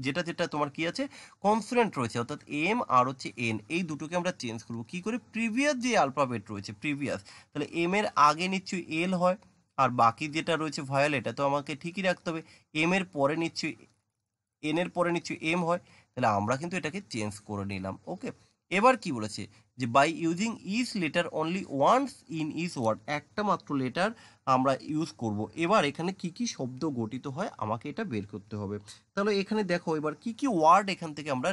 [SPEAKER 1] যেটা যেটা তোমার কি আছে কনসোনেন্ট রয়েছে অর্থাৎ এম আর হচ্ছে এন এই দুটোকে আমরা চেঞ্জ করবো কি করে প্রিভিয়াস যে অ্যালফাবেট রয়েছে প্রিভিয়াস তাহলে এম এর আগে নিশ্চয়ই এল হয় আর বাকি যেটা রয়েছে ভয়াল এটা তো আমাকে ঠিকই রাখতে হবে এম এর পরে নিশ্চয়ই এন এর পরে নিশ্চয়ই এম হয় তাহলে আমরা কিন্তু এটাকে চেঞ্জ করে নিলাম ওকে এবার কি বলেছে যে by using this letter only once in this word একটা মাত্র লেটার আমরা ইউজ করব এবার এখানে কি কি শব্দ গঠিত হয় আমাকে এটা বের করতে হবে তাহলে এখানে দেখো এবার কি কি ওয়ার্ড এখান থেকে আমরা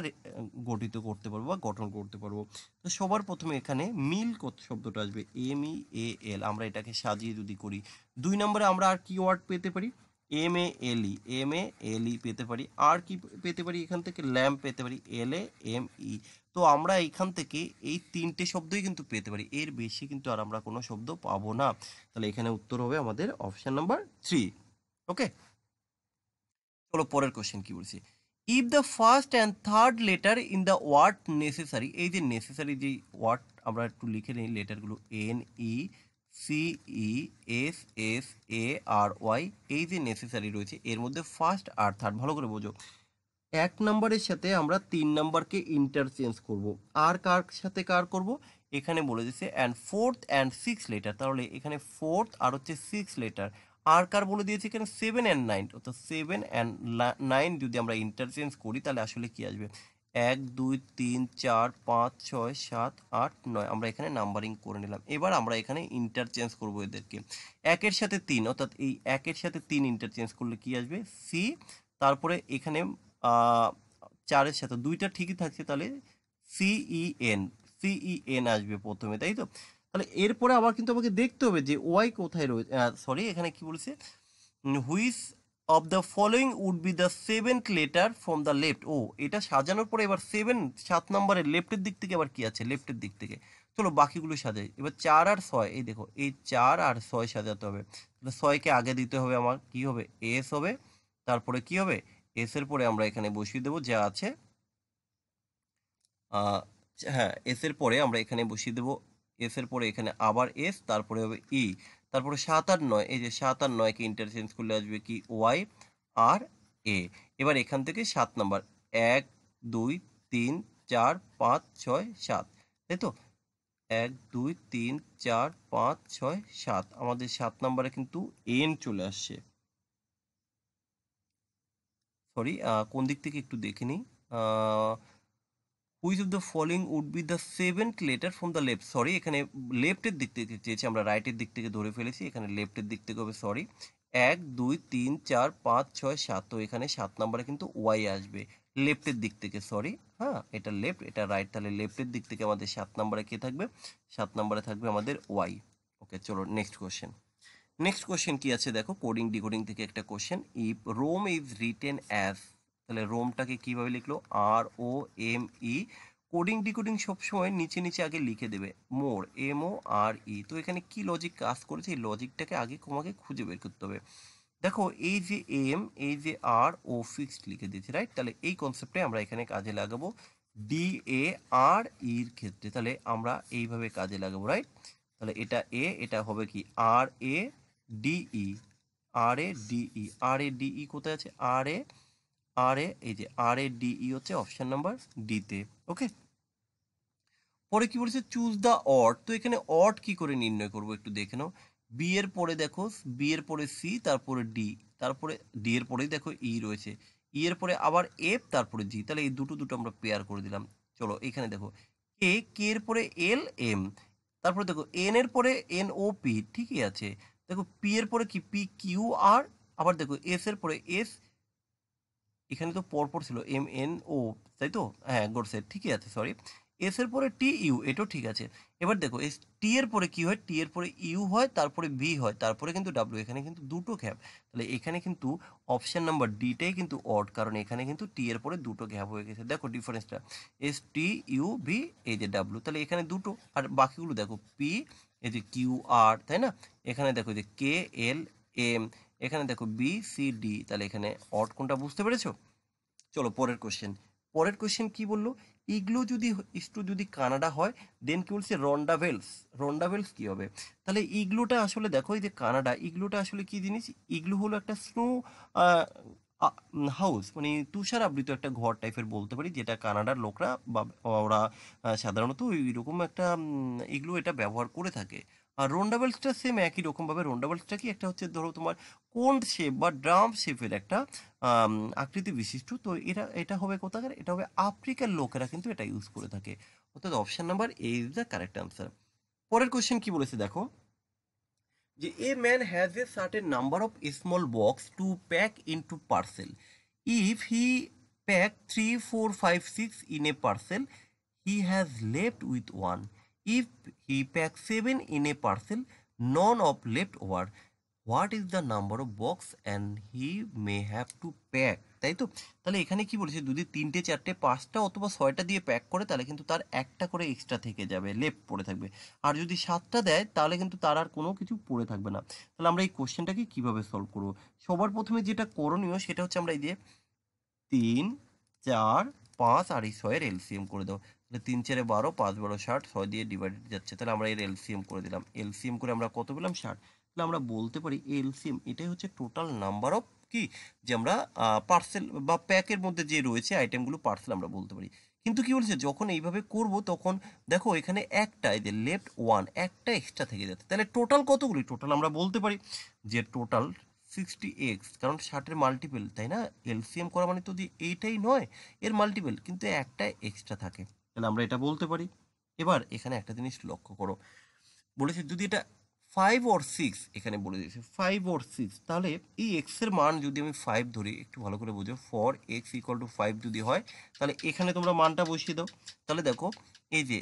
[SPEAKER 1] গঠিত করতে পারবো বা গঠন করতে পারবো তো সবার প্রথমে এখানে মিল কত শব্দটা আসবে এম ই এ এল আমরা এটাকে সাজিয়ে যদি করি দুই নম্বরে আমরা আর কি ওয়ার্ড পেতে পারি M A L E M A এল ই পেতে পারি আর কি পেতে পারি এখান থেকে ল্যাম্প পেতে পারি এল এ এম ই তো আমরা এখান থেকে এই তিনটে শব্দই কিন্তু পেতে পারি এর বেশি কিন্তু আর আমরা কোনো শব্দ পাবো না তাহলে এখানে উত্তর হবে আমাদের অপশান নাম্বার থ্রি ওকে চলো পরের কোশ্চেন কি বলছি if the first and third letter in the word necessary এই যে নেসেসারি যে ওয়ার্ড আমরা একটু লিখে নিই লেটারগুলো N E C E S S A R Y এই যে নেসেসারি রয়েছে এর মধ্যে ফার্স্ট আর থার্ড ভালো করে বোঝো এক নম্বরের সাথে আমরা তিন নম্বরকে ইন্টারচেঞ্জ করব আর কার সাথে কার করব এখানে বলে দিয়েছে and fourth and six letter তাহলে এখানে ফোর্থ আর হচ্ছে সিক্স লেটার আর কার বলে দিয়েছে এখানে সেভেন অ্যান্ড নাইন অর্থাৎ সেভেন অ্যান্ড নাইন যদি আমরা ইন্টারচেঞ্জ করি তাহলে আসলে কি আসবে এক দুই তিন চার পাঁচ ছয় সাত আট নয় আমরা এখানে নাম্বারিং করে নিলাম এবার আমরা এখানে ইন্টারচেঞ্জ করবো এদেরকে একের সাথে তিন অর্থাৎ এই একের সাথে তিন ইন্টারচেঞ্জ করলে কি আসবে সি তারপরে এখানে চারের সাথে দুইটা ঠিকই থাকছে তাহলে সিইএন সিইএন e e আসবে প্রথমে তাই তো তাহলে এরপরে আবার কিন্তু আমাকে দেখতে হবে যে ওয়াই কোথায় রয়েছে সরি এখানে কি বলছে which of the following would be the seventh letter from the left ও এটা সাজানোর পরে এবার সেভেন সাত নম্বরের লেফটের দিক থেকে আবার কি আছে লেফটের দিক থেকে চলো বাকিগুলো সাজাই এবার চার আর ছয় এই দেখো এই চার আর ছয় সাজাতে হবে ছয়কে আগে দিতে হবে আমার কি হবে এস হবে তারপরে কি হবে এস এর পরে আমরা এখানে বসিয়ে দেব যা আছে হ্যাঁ এস এর পরে আমরা এখানে বসিয়ে দেব এস এর পরে এখানে আবার এস তারপরে হবে ই e। তারপরে সাত আর নয় এই যে সাত আর নয়কে ইন্টারচেঞ্জ করলে আসবে কি ওয়াই আর এ এবার এখান থেকে সাত নাম্বার এক দুই তিন চার পাঁচ ছয় সাত তাই তো এক দুই তিন চার পাঁচ ছয় সাত আমাদের সাত নাম্বারে কিন্তু এন চলে আসছে সরি কোন দিক থেকে একটু দেখে নিই which of the following would be the seventh letter from the left sorry এখানে লেফটের দিক থেকে চেয়েছি আমরা রাইটের দিক থেকে ধরে ফেলেছি এখানে লেফটের দিক থেকে হবে সরি এক দুই তিন চার পাঁচ ছয় সাত তো এখানে সাত নাম্বারে কিন্তু ওয়াই আসবে লেফটের দিক থেকে সরি হ্যাঁ এটা লেফট এটা রাইট তাহলে লেফটের দিক থেকে আমাদের সাত নাম্বারে কে থাকবে সাত নাম্বারে থাকবে আমাদের ওয়াই ওকে চলো নেক্সট কোয়েশ্চেন নেক্সট কোশ্চেন কি আছে দেখো কোডিং ডিকোডিং থেকে একটা question if Rome is written as তাহলে রোমটাকে কিভাবে লিখলো R O M E coding decoding সবসময় নিচে নিচে আগে লিখে দেবে মোর এম ও আর ই তো এখানে কি লজিক কাজ করেছে এই লজিকটাকে আগে তোমাকে খুঁজে বের করতে হবে দেখো এই যে এম এই যে আর ও ফিক্সড লিখে দিয়েছে রাইট তাহলে এই কনসেপ্টে আমরা এখানে কাজে লাগাবো ডি এ আর ইর ক্ষেত্রে তাহলে আমরা এইভাবে কাজে লাগাবো রাইট তাহলে এটা এ এটা হবে কি R A D E R A D E R A D E কোথায় আছে আর এ আর এ এই যে আর এ ডিই হচ্ছে অপশন নাম্বার ডিতে ওকে পরে কি বলেছে চুজ দ্য অট তো এখানে অট কি করে নির্ণয় করব একটু দেখে নাও বি এর পরে দেখো বি এর পরে সি তারপরে ডি তারপরে ডি এর পরেই দেখো ই e রয়েছে ই e এর পরে আবার এফ তারপরে জি তাহলে এই দুটো দুটো আমরা পেয়ার করে দিলাম চলো এখানে দেখো কে কে এর পরে এল এম তারপরে দেখো এন এর পরে এন ও পি ঠিকই আছে দেখো পি এর পরে কি পি কিউ আর আবার দেখো এস এর পরে এস এখানে তো পরপর ছিল এম এন ও তাই তো হ্যাঁ গোডসেট ঠিকই আছে সরি এস এর পরে টি ইউ এটাও ঠিক আছে এবার দেখো এস টি এর পরে কি হয় টি এর পরে ইউ হয় তারপরে ভি হয় তারপরে কিন্তু ডাব্লিউ এখানে কিন্তু দুটো ঘ্যাপ তাহলে এখানে কিন্তু অপশান নাম্বার ডিটাই কিন্তু অড কারণ এখানে কিন্তু টি এর পরে দুটো ঘ্যাপ হয়ে গেছে দেখো ডিফারেন্সটা এস টি ইউ ভি এই যে ডাব্লিউ তাহলে এখানে দুটো আর বাকিগুলো দেখো পি এই যে কিউ আর তাই না এখানে দেখো যে কে এল এম এখানে দেখো বি সি ডি তাহলে এখানে অট কোনটা বুঝতে পেরেছো চলো পরের কোশ্চেন পরের কোশ্চেন কি বললো ইগলো যদি ইস্টু যদি কানাডা হয় দেন কি বলছে রন্ডাভেলস রন্ডাভেলস কি হবে তাহলে ইগলোটা আসলে দেখো এই যে কানাডা ইগলোটা আসলে কি জিনিস ইগলো হলো একটা স্নো হাউস মানে তুষার আবৃত একটা ঘর টাইপের বলতে পারি যেটা কানাডার লোকরা বা ওরা সাধারণত রকম একটা এগুলো এটা ব্যবহার করে থাকে আর রোন্ডাবেলসটা সেম একই রকমভাবে রোন্ডাবেলসটা কি একটা হচ্ছে ধরো তোমার কোন শেপ বা ড্রাম শেপের একটা আকৃতি বিশিষ্ট তো এটা এটা হবে কোথাকার এটা হবে আফ্রিকার লোকেরা কিন্তু এটা ইউজ করে থাকে অর্থাৎ option number A is the correct answer পরের কোয়েশ্চেন কি বলেছে দেখো যে a man has a certain number of small box to pack into parcel if he pack three four five six in a parcel he has left with one if he pack seven in a parcel none of left were what is the number of box and he may have to pack তাই তো তাহলে এখানে কি বলেছে যদি তিনটে চারটে পাঁচটা অথবা ছয়টা দিয়ে প্যাক করে তাহলে কিন্তু তার একটা করে এক্সট্রা থেকে যাবে লেপ পড়ে থাকবে আর যদি সাতটা দেয় তাহলে কিন্তু তার আর কোনো কিছু পড়ে থাকবে না তাহলে আমরা এই কোশ্চেনটাকে কিভাবে সলভ করব সবার প্রথমে যেটা করণীয় সেটা হচ্ছে আমরা এই যে তিন চার পাঁচ আর এই ছয়ের এলসিএম করে দেবো তাহলে তিন চারে বারো পাঁচ বারো ষাট ছয় দিয়ে ডিভাইডেড যাচ্ছে তাহলে আমরা এর এলসিএম করে দিলাম এলসিএম করে আমরা কত পেলাম ষাট তাহলে আমরা বলতে পারি এলসিএম এটাই হচ্ছে টোটাল নাম্বার অফ কি যে আমরা পার্সেল বা প্যাকের মধ্যে যে রয়েছে আইটেমগুলো পার্সেল আমরা বলতে পারি কিন্তু কি বলছে যখন এইভাবে করব তখন দেখো এখানে একটা এই যে লেফট ওয়ান একটা এক্সট্রা থেকে যাচ্ছে তাহলে টোটাল কতগুলি টোটাল আমরা বলতে পারি যে টোটাল সিক্সটি এক্স কারণ ষাটের মাল্টিপেল তাই না এলসিএম করা মানে তো এইটাই নয় এর মাল্টিপেল কিন্তু একটা এক্সট্রা থাকে তাহলে আমরা এটা বলতে পারি এবার এখানে একটা জিনিস লক্ষ্য করো বলেছে যদি এটা ফাইভ ওর সিক্স এখানে বলে দিয়েছে ফাইভ ওর সিক্স তাহলে এই এক্সের মান যদি আমি ফাইভ ধরি একটু ভালো করে বোঝো for x equal to five যদি হয় তাহলে এখানে তোমরা মানটা বসিয়ে দাও তাহলে দেখো এই যে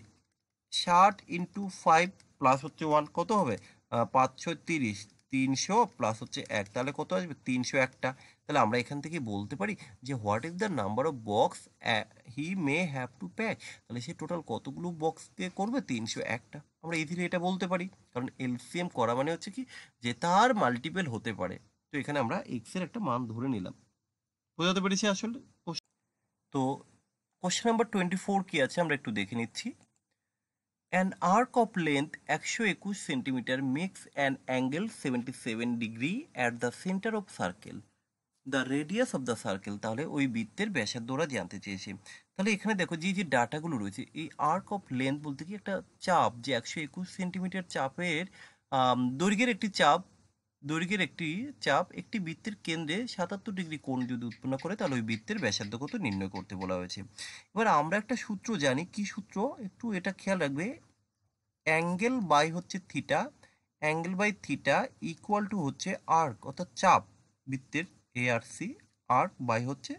[SPEAKER 1] ষাট ইন্টু ফাইভ প্লাস হচ্ছে ওয়ান কত হবে পাঁচ ছয় তিরিশ তিনশো প্লাস হচ্ছে এক তাহলে কত আসবে তিনশো একটা তাহলে আমরা এখান থেকে বলতে পারি যে what is the number of box he may have to pack তাহলে সে টোটাল কতগুলো বক্স দিয়ে করবে তিনশো একটা আমরা ইজিলি এটা বলতে পারি কারণ এলসিএম করা মানে হচ্ছে কি যে তার মাল্টিপেল হতে পারে তো এখানে আমরা এক্সের একটা মান ধরে নিলাম বোঝাতে পেরেছি আসলে তো কোশ্চেন নাম্বার টোয়েন্টি ফোর কী আছে আমরা একটু দেখে নিচ্ছি An arc of length 121 centimeter makes an angle 77 degree at the center of circle. The radius of the circle তাহলে ওই বৃত্তের ব্যাসার্ধরা জানতে চেয়েছে তাহলে এখানে দেখো যে যে ডাটাগুলো রয়েছে এই আর্ক অফ লেন্থ বলতে কি একটা চাপ যে একশো একুশ সেন্টিমিটার চাপের দৈর্ঘ্যের একটি চাপ দৈর্ঘ্যের একটি চাপ একটি বৃত্তের কেন্দ্রে সাতাত্তর ডিগ্রি কোণ যদি উৎপন্ন করে তাহলে ওই বৃত্তের ব্যাসার্ধ কত নির্ণয় করতে বলা হয়েছে এবার আমরা একটা সূত্র জানি কি সূত্র একটু এটা খেয়াল রাখবে অ্যাঙ্গেল বাই হচ্ছে theta angle by theta equal to হচ্ছে আর্ক অর্থাৎ চাপ বৃত্তের A R C arc by হচ্ছে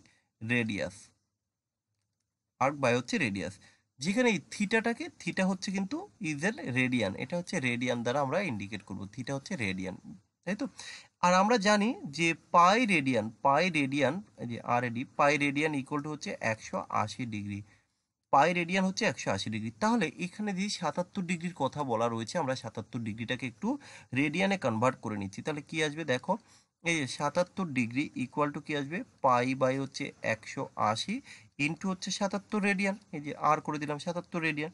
[SPEAKER 1] রেডিয়াস আর্ক বাই হচ্ছে রেডিয়াস যেখানে এই থিটাটাকে থিটা হচ্ছে কিন্তু ইজ এন রেডিয়ান এটা হচ্ছে রেডিয়ান দ্বারা আমরা ইন্ডিকেট করব থিটা হচ্ছে রেডিয়ান তাই তো আর আমরা জানি যে পাই রেডিয়ান পাই রেডিয়ান যে আর এডি পাই রেডিয়ান ইকুয়াল টু হচ্ছে একশো আশি ডিগ্রি পাই রেডিয়ান হচ্ছে একশো আশি ডিগ্রি তাহলে এখানে যদি সাতাত্তর ডিগ্রির কথা বলা রয়েছে আমরা সাতাত্তর ডিগ্রিটাকে একটু রেডিয়ানে কনভার্ট করে নিচ্ছি তাহলে কি আসবে দেখো এই যে সাতাত্তর ডিগ্রি ইকুয়াল টু কি আসবে পাই বাই হচ্ছে একশো আশি ইন্টু হচ্ছে সাতাত্তর রেডিয়ান এই যে আর করে দিলাম সাতাত্তর রেডিয়ান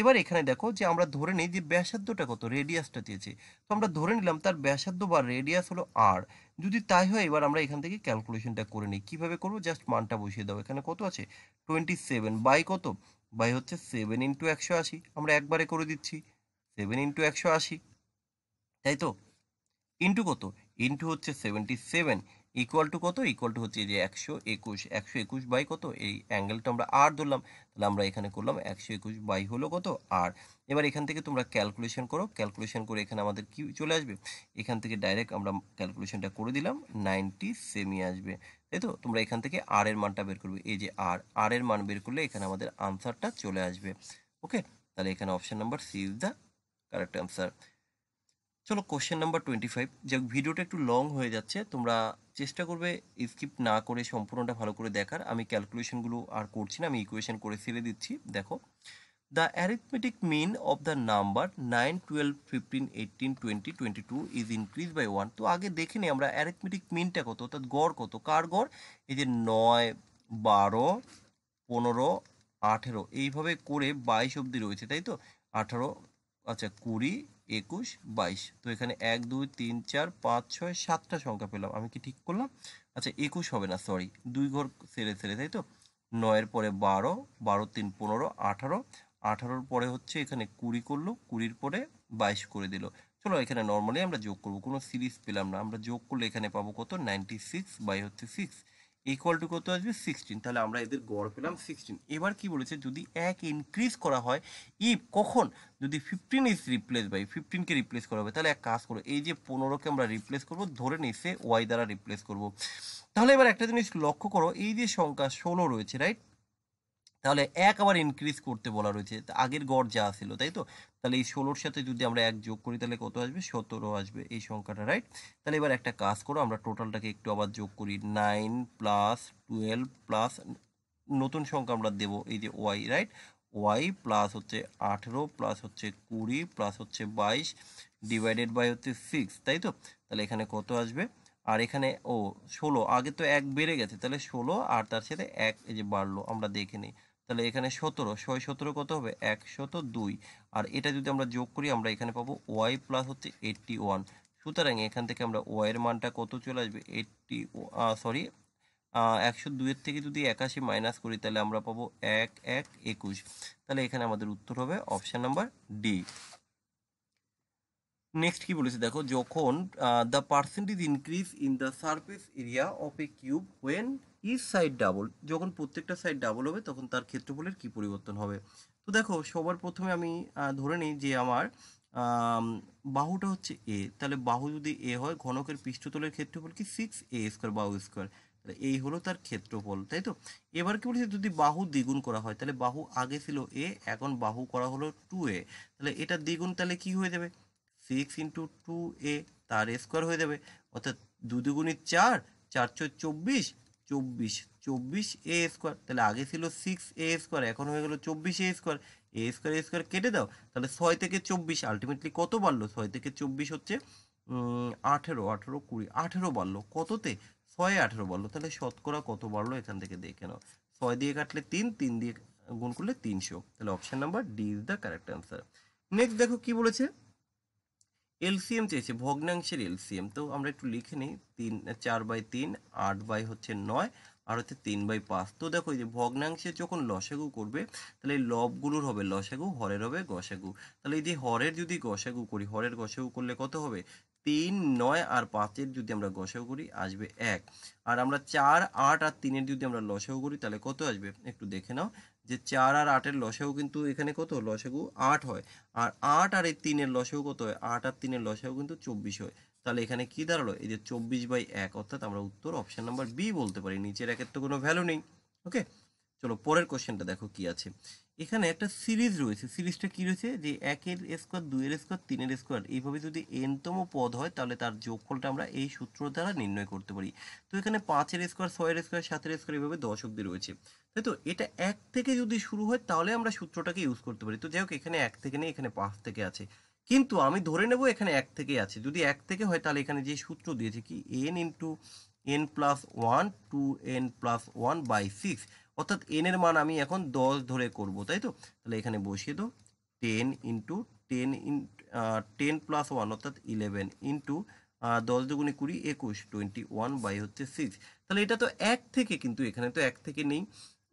[SPEAKER 1] এবার এখানে দেখো যে আমরা ধরে নিই যে ব্যাসার্ধটা কত রেডিয়াসটা চেয়েছে তো আমরা ধরে নিলাম তার ব্যাসার্ধ বা রেডিয়াস হলো আর যদি তাই হয় এবার আমরা এখান থেকে ক্যালকুলেশনটা করে নিই কীভাবে করবো জাস্ট মানটা বসিয়ে দাও এখানে কত আছে টোয়েন্টি সেভেন বাই কত বাই হচ্ছে সেভেন ইন্টু একশো আশি আমরা একবারে করে দিচ্ছি সেভেন ইন্টু একশো আশি তাই তো ইন্টু কত ইন্টু হচ্ছে সেভেন্টি সেভেন ইকুয়াল টু কত ইকুয়াল টু হচ্ছে যে একশো একুশ একশো একুশ বাই কত এই অ্যাঙ্গেলটা আমরা আর ধরলাম তাহলে আমরা এখানে করলাম একশো একুশ বাই হলো কত আর এবার এখান থেকে তোমরা ক্যালকুলেশন করো ক্যালকুলেশন করে এখানে আমাদের কি চলে আসবে এখান থেকে ডাইরেক্ট আমরা ক্যালকুলেশনটা করে দিলাম নাইনটি সেমি আসবে তাই তো তোমরা এখান থেকে আর এর মানটা বের করবে এই যে আর আর এর মান বের করলে এখানে আমাদের আনসারটা চলে আসবে ওকে তাহলে এখানে option number C is the correct answer চলো কোশ্চেন নাম্বার টোয়েন্টি ফাইভ যাক ভিডিওটা একটু লং হয়ে যাচ্ছে তোমরা চেষ্টা করবে স্কিপ না করে সম্পূর্ণটা ভালো করে দেখার আমি ক্যালকুলেশনগুলো আর করছি না আমি ইকুয়েশন করে ফেলে দিচ্ছি দেখো the arithmetic mean of the number nine twelve fifteen eighteen twenty twenty two is increase by one তো আগে দেখে নিই আমরা অ্যারিথমেটিক মিনটা কত অর্থাৎ গড় কত কার গড় এই যে নয় বারো পনেরো আঠেরো এইভাবে করে বাইশ অব্দি রয়েছে তাই তো আঠারো আচ্ছা কুড়ি একুশ বাইশ তো এখানে এক দুই তিন চার পাঁচ ছয় সাতটা সংখ্যা পেলাম আমি কি ঠিক করলাম আচ্ছা একুশ হবে না সরি দুই ঘর সেরে সেরে তাই তো নয়ের পরে বারো বারো তিন পনেরো আঠারো আঠারোর পরে হচ্ছে এখানে কুড়ি করলো কুড়ির পরে বাইশ করে দিল চলো এখানে নর্মালি আমরা যোগ করবো কোনো সিরিজ পেলাম না আমরা যোগ করলে এখানে পাবো কত নাইনটি সিক্স বাই হচ্ছে সিক্স ইকুয়াল টু কত আসবে সিক্সটিন তাহলে আমরা এদের গড় পেলাম সিক্সটিন এবার কি বলেছে যদি এক ইনক্রিজ করা হয় ইফ কখন যদি ফিফটিন ইজ রিপ্লেস বাই ফিফটিনকে রিপ্লেস করা হবে তাহলে এক কাজ করো এই যে পনেরোকে আমরা রিপ্লেস করবো ধরে নিয়ে নিচ্ছে ওয়াই দ্বারা রিপ্লেস করবো তাহলে এবার একটা জিনিস লক্ষ্য করো এই যে সংখ্যা ষোলো রয়েছে রাইট তাহলে এক আবার ইনক্রিজ করতে বলা রয়েছে আগের গড় যা ছিল তাই তো তাহলে এই ষোলোর সাথে যদি আমরা এক যোগ করি তাহলে কত আসবে সতেরো আসবে এই সংখ্যাটা রাইট তাহলে এবার একটা কাজ করো আমরা টোটালটাকে একটু আবার যোগ করি নাইন প্লাস টুয়েলভ প্লাস নতুন সংখ্যা আমরা দেবো এই যে ওয়াই রাইট ওয়াই প্লাস হচ্ছে আঠেরো প্লাস হচ্ছে কুড়ি প্লাস হচ্ছে বাইশ ডিভাইডেড বাই হচ্ছে সিক্স তাই তো তাহলে এখানে কত আসবে আর এখানে ও ষোলো আগে তো এক বেড়ে গেছে তাহলে ষোলো আর তার সাথে এক এই যে বাড়লো আমরা দেখে নিই তাহলে এখানে সতেরো ছয় সতেরো কত হবে একশত দুই আর এটা যদি আমরা যোগ করি আমরা এখানে পাবো ওয়াই প্লাস হচ্ছে এইটটি ওয়ান সুতরাং এখান থেকে আমরা ওয়াইয়ের মানটা কত চলে আসবে এইটটি সরি একশো দুইয়ের থেকে যদি একাশি মাইনাস করি তাহলে আমরা পাবো এক এক একুশ তাহলে এখানে আমাদের উত্তর হবে অপশান নাম্বার ডি নেক্সট কি বলেছে দেখো যখন the percentage increase in the surface area of a cube when is side double যখন প্রত্যেকটা সাইড ডাবল হবে তখন তার ক্ষেত্রফলের কি পরিবর্তন হবে তো দেখো সবার প্রথমে আমি ধরে নিই যে আমার বাহুটা হচ্ছে এ তাহলে বাহু যদি এ হয় ঘনকের পৃষ্ঠতলের ক্ষেত্রফল কি সিক্স এ স্কোয়ার বাহু স্কোয়ার তাহলে এই হলো তার ক্ষেত্রফল তাই তো এবার কি বলছি যদি বাহু দ্বিগুণ করা হয় তাহলে বাহু আগে ছিল এ এখন বাহু করা হলো টু এ তাহলে এটা দ্বিগুণ তাহলে কি হয়ে যাবে সিক্স ইন্টু টু এ তার স্কোয়ার হয়ে যাবে অর্থাৎ দু দুগুণি চার চার ছয় চব্বিশ চব্বিশ চব্বিশ এ স্কোয়ার তাহলে আগে ছিল সিক্স এ স্কোয়ার এখন হয়ে গেল চব্বিশ A square A square A square কেটে দাও তাহলে ছয় থেকে চব্বিশ আলটিমেটলি কত বাড়লো ছয় থেকে চব্বিশ হচ্ছে আঠেরো আঠেরো কুড়ি আঠেরো বাড়লো কততে ছয় আঠেরো বাড়লো তাহলে শতকরা কত বাড়লো এখান থেকে দেখে নাও ছয় দিয়ে কাটলে তিন তিন দিয়ে গুণ করলে তিনশো তাহলে option number D is the correct answer next দেখো কি বলেছে এলসিএম চেয়েছে ভগ্নাংশের এলসিএম তো আমরা একটু লিখে নিই তিন চার বাই তিন আট বাই হচ্ছে নয় আর হচ্ছে তিন বাই পাঁচ তো দেখো যে ভগ্নাংশে যখন লসাগু করবে তাহলে এই লবগুলোর হবে লসাগু হরের হবে গসাগু তাহলে এই যে হরের যদি গসাগু করি হরের গসাগু করলে কত হবে তিন নয় আর পাঁচের যদি আমরা গসাগু করি আসবে এক আর আমরা চার আট আর তিনের যদি আমরা লসাগু করি তাহলে কত আসবে একটু দেখে নাও যে চার আর আটের লসেও কিন্তু এখানে কত লসেগু আট হয় আর আট আর এই তিনের লসেও কত হয় আট আর তিনের লসেও কিন্তু চব্বিশ হয় তাহলে এখানে কি দাঁড়ালো এই যে চব্বিশ বাই এক অর্থাৎ আমরা উত্তর অপশান নাম্বার বি বলতে পারি নিচের একের তো কোনো ভ্যালু নেই ওকে চলো পরের কোশ্চেনটা দেখো কি আছে এখানে একটা সিরিজ রয়েছে সিরিজটা কি রয়েছে যে একের স্কোয়ার দুইয়ের স্কোয়ার তিনের স্কোয়ার এইভাবে যদি এনতম পদ হয় তাহলে তার যোগফলটা আমরা এই সূত্র দ্বারা নির্ণয় করতে পারি তো এখানে পাঁচের স্কোয়ার ছয়ের স্কোয়ার সাতের স্কোয়ার এইভাবে দশ অব্দি রয়েছে তাই তো এটা এক থেকে যদি শুরু হয় তাহলে আমরা সূত্রটাকে ইউজ করতে পারি তো যাই হোক এখানে এক থেকে নেই এখানে পাঁচ থেকে আছে কিন্তু আমি ধরে নেব এখানে এক থেকে আছে যদি এক থেকে হয় তাহলে এখানে যে সূত্র দিয়েছে কি N into N plus one two N plus one by six অর্থাৎ এন এর মান আমি এখন দশ ধরে করব তাই তো তাহলে এখানে বসিয়ে দাও ten into ten in ten plus one অর্থাৎ ইলেভেন ইন্টু দশ দুগুণে কুড়ি একুশ টোয়েন্টি ওয়ান বাই হচ্ছে সিক্স তাহলে এটা তো এক থেকে কিন্তু এখানে তো এক থেকে নেই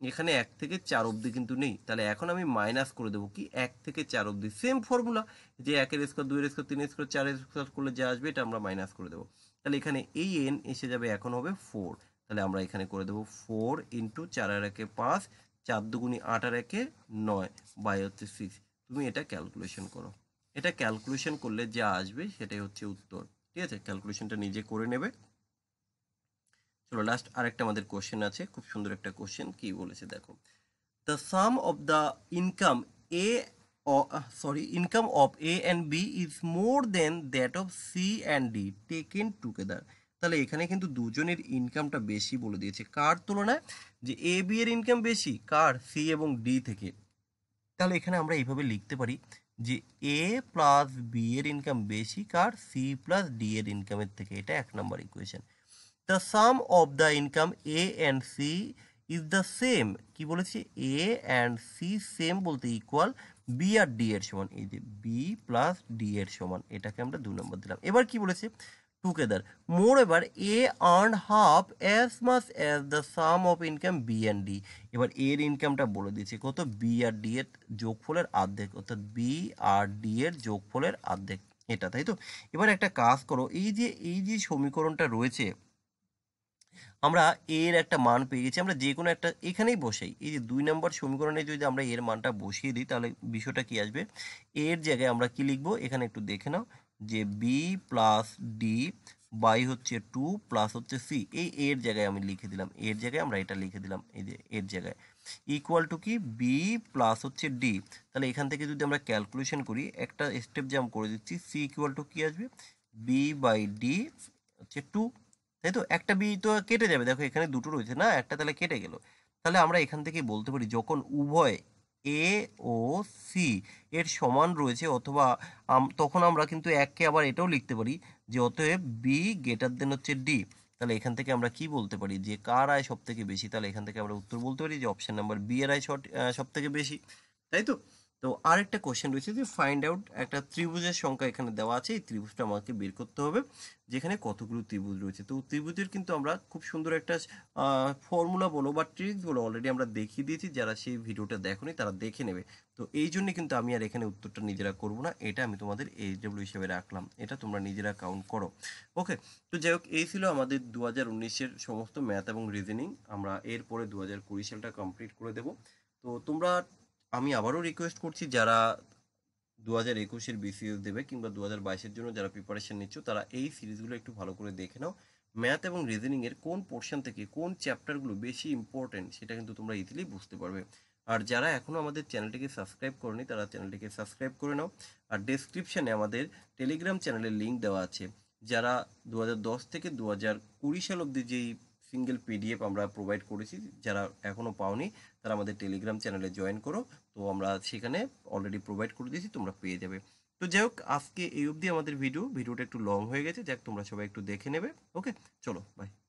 [SPEAKER 1] এখানে এক থেকে চার অবধি কিন্তু নেই তাহলে এখন আমি মাইনাস করে দেবো কি এক থেকে চার অবধি সেম ফর্মুলা যে একের স্কোয়ার দুইয়ের স্কোয়ার তিনের স্কোয়ার চারের স্কোয়ার করলে যা আসবে এটা আমরা মাইনাস করে দেবো তাহলে এখানে এই এন এসে যাবে এখন হবে ফোর তাহলে আমরা এখানে করে দেবো ফোর ইন্টু চার আর একে পাঁচ চার দুগুণি আট আর একে নয় বাই হচ্ছে সিক্স তুমি এটা ক্যালকুলেশন করো এটা ক্যালকুলেশন করলে যা আসবে সেটাই হচ্ছে উত্তর ঠিক আছে ক্যালকুলেশনটা নিজে করে নেবে চলো লাস্ট আরেকটা আমাদের কোশ্চেন আছে খুব সুন্দর একটা কোশ্চেন কি বলেছে দেখো the sum of the income A sorry income of A and B is more than that of C and D taken together তাহলে এখানে কিন্তু দুজনের ইনকামটা বেশি বলে দিয়েছে কার তুলনায় যে এ বি এর ইনকাম বেশি কার সি এবং ডি থেকে তাহলে এখানে আমরা এইভাবে লিখতে পারি যে এ প্লাস বি এর ইনকাম বেশি কার সি প্লাস ডি এর ইনকামের থেকে এটা এক number equation the sum of the income A and C is the same কি বলেছে এ অ্যান্ড সি সেম বলতে ইকুয়াল বি আর ডি এর সমান এই যে বি প্লাস ডি এর সমান এটাকে আমরা দু নম্বর দিলাম এবার কি বলেছে together. Moreover, A earned half as much as the sum of income B and D. এবার A এর ইনকামটা বলে দিয়েছি কত B আর D এর যোগফলের অর্ধেক অর্থাৎ B আর D এর যোগফলের অর্ধেক এটা তাই তো এবার একটা কাজ করো এই যে এই যে সমীকরণটা রয়েছে আমরা এর একটা মান পেয়ে গেছি আমরা যে কোনো একটা এখানেই বসাই এই যে দুই নম্বর সমীকরণে যদি আমরা এর মানটা বসিয়ে দিই তাহলে বিষয়টা কি আসবে এর জায়গায় আমরা কি লিখবো এখানে একটু দেখে নাও যে বি প্লাস ডি বাই হচ্ছে টু প্লাস হচ্ছে সি এই এর জায়গায় আমি লিখে দিলাম এর জায়গায় আমরা এটা লিখে দিলাম এই যে এর জায়গায় ইকুয়াল টু কি বি প্লাস হচ্ছে ডি তাহলে এখান থেকে যদি আমরা ক্যালকুলেশন করি একটা স্টেপ আমি করে দিচ্ছি সি ইকুয়াল টু কী আসবে বি বাই ডি হচ্ছে টু তাই তো একটা বি তো কেটে যাবে দেখো এখানে দুটো রয়েছে না একটা তাহলে কেটে গেল তাহলে আমরা এখান থেকে বলতে পারি যখন উভয় এ ও সি এর সমান রয়েছে অথবা তখন আমরা কিন্তু এককে আবার এটাও লিখতে পারি যে অতএব বি গেটার দেন হচ্ছে ডি তাহলে এখান থেকে আমরা কি বলতে পারি যে কার আয় সব থেকে বেশি তাহলে এখান থেকে আমরা উত্তর বলতে পারি যে অপশান নাম্বার বি এর আয় সব থেকে বেশি তাই তো তো আরেকটা কোয়েশ্চেন রয়েছে যে ফাইন্ড আউট একটা ত্রিভুজের সংখ্যা এখানে দেওয়া আছে এই ত্রিভুজটা আমাকে বের করতে হবে যেখানে কতগুলো ত্রিভুজ রয়েছে তো ত্রিভুজের কিন্তু আমরা খুব সুন্দর একটা ফর্মুলা বলো বা ট্রিক্স বলো অলরেডি আমরা দেখিয়ে দিয়েছি যারা সেই ভিডিওটা দেখনি তারা দেখে নেবে তো এই জন্য কিন্তু আমি আর এখানে উত্তরটা নিজেরা করব না এটা আমি তোমাদের এইচ ডব্লিউ হিসেবে রাখলাম এটা তোমরা নিজেরা কাউন্ট করো ওকে তো যাই হোক এই ছিল আমাদের দু হাজার উনিশের সমস্ত ম্যাথ এবং রিজনিং আমরা এরপরে দু হাজার কুড়ি সালটা কমপ্লিট করে দেবো তো তোমরা আমি আবারও রিকোয়েস্ট করছি যারা দু হাজার একুশের বিসিএস দেবে কিংবা দু হাজার বাইশের জন্য যারা প্রিপারেশন নিচ্ছ তারা এই সিরিজগুলো একটু ভালো করে দেখে নাও ম্যাথ এবং রিজনিংয়ের কোন পোর্শন থেকে কোন চ্যাপ্টারগুলো বেশি ইম্পর্টেন্ট সেটা কিন্তু তোমরা ইজিলি বুঝতে পারবে আর যারা এখনও আমাদের চ্যানেলটিকে সাবস্ক্রাইব করেনি তারা চ্যানেলটিকে সাবস্ক্রাইব করে নাও আর ডেসক্রিপশানে আমাদের টেলিগ্রাম চ্যানেলের লিঙ্ক দেওয়া আছে যারা দু থেকে দু হাজার কুড়ি সাল অবধি যেই সিঙ্গেল পিডিএফ আমরা প্রোভাইড করেছি যারা এখনও পাওনি তারা আমাদের টেলিগ্রাম চ্যানেলে জয়েন করো তো আমরা সেখানে অলরেডি প্রোভাইড করে দিয়েছি তোমরা পেয়ে যাবে তো যাই হোক আজকে এই অবধি আমাদের ভিডিও ভিডিওটা একটু লং হয়ে গেছে যাক তোমরা সবাই একটু দেখে নেবে ওকে চলো বাই